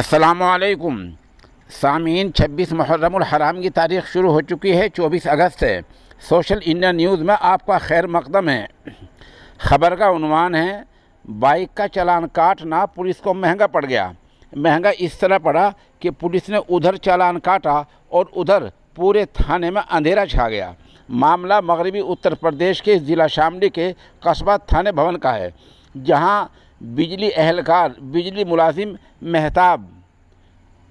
असलकुम सामीन छब्बीस मुहर्रम की तारीख शुरू हो चुकी है चौबीस अगस्त से सोशल इंडिया न्यूज़ में आपका खैर मकदम है खबर का उनवान है बाइक का चलान काटना पुलिस को महंगा पड़ गया महंगा इस तरह पड़ा कि पुलिस ने उधर चालान काटा और उधर पूरे थाने में अंधेरा छा गया मामला मगरबी उत्तर प्रदेश के ज़िला शामली के कस्बा थाने भवन का है जहाँ बिजली अहलकार बिजली मुलाजिम मेहताब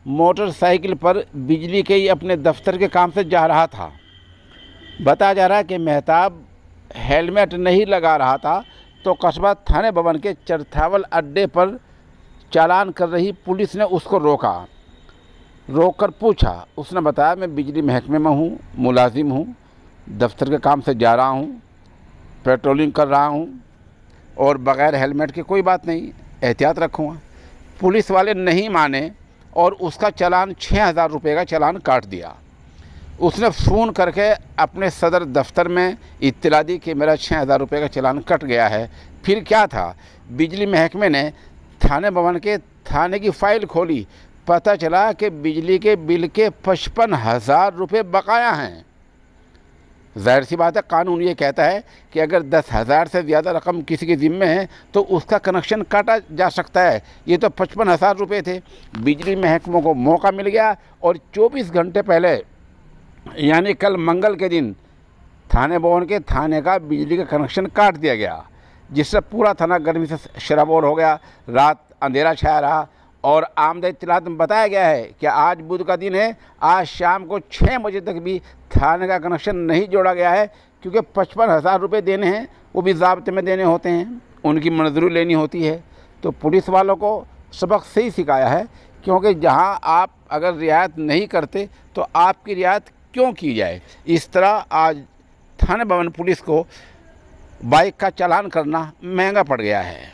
मोटरसाइकिल पर बिजली के ही अपने दफ्तर के काम से जा रहा था बताया जा रहा है कि महताब हेलमेट नहीं लगा रहा था तो कस्बा थाने भवन के चरथावल अड्डे पर चालान कर रही पुलिस ने उसको रोका रोक कर पूछा उसने बताया मैं बिजली महकमे में हूँ मुलाजिम हूँ दफ्तर के काम से जा रहा हूँ पेट्रोलिंग कर रहा हूँ और बग़ैर हेलमेट की कोई बात नहीं एहतियात रखूँगा पुलिस वाले नहीं माने और उसका चलान छः हज़ार रुपये का चलान काट दिया उसने फ़ोन करके अपने सदर दफ्तर में इतला दी कि मेरा छः हज़ार रुपये का चलान कट गया है फिर क्या था बिजली महकमे ने थाने भवन के थाने की फ़ाइल खोली पता चला कि बिजली के बिल के पचपन हज़ार रुपये बकाया हैं ज़ाहिर सी बात है कानून ये कहता है कि अगर दस हज़ार से ज़्यादा रकम किसी के ज़िम्मे है तो उसका कनेक्शन काटा जा सकता है ये तो पचपन हज़ार रुपये थे बिजली महकमों को मौका मिल गया और चौबीस घंटे पहले यानी कल मंगल के दिन थाने भवन के थाने का बिजली का कनेक्शन काट दिया गया जिससे पूरा थाना गर्मी से शराबोर हो गया रात अंधेरा छाया रहा और आमद इतलात में बताया गया है कि आज बुध का दिन है आज शाम को छः बजे तक भी थाने का कनेक्शन नहीं जोड़ा गया है क्योंकि पचपन हज़ार रुपये देने हैं वो भी जबते में देने होते हैं उनकी मंजूरी लेनी होती है तो पुलिस वालों को सबक से ही सिखाया है क्योंकि जहाँ आप अगर रियायत नहीं करते तो आपकी रियायत क्यों की जाए इस तरह आज थाने भवन पुलिस को बाइक का चालान करना महंगा पड़ गया है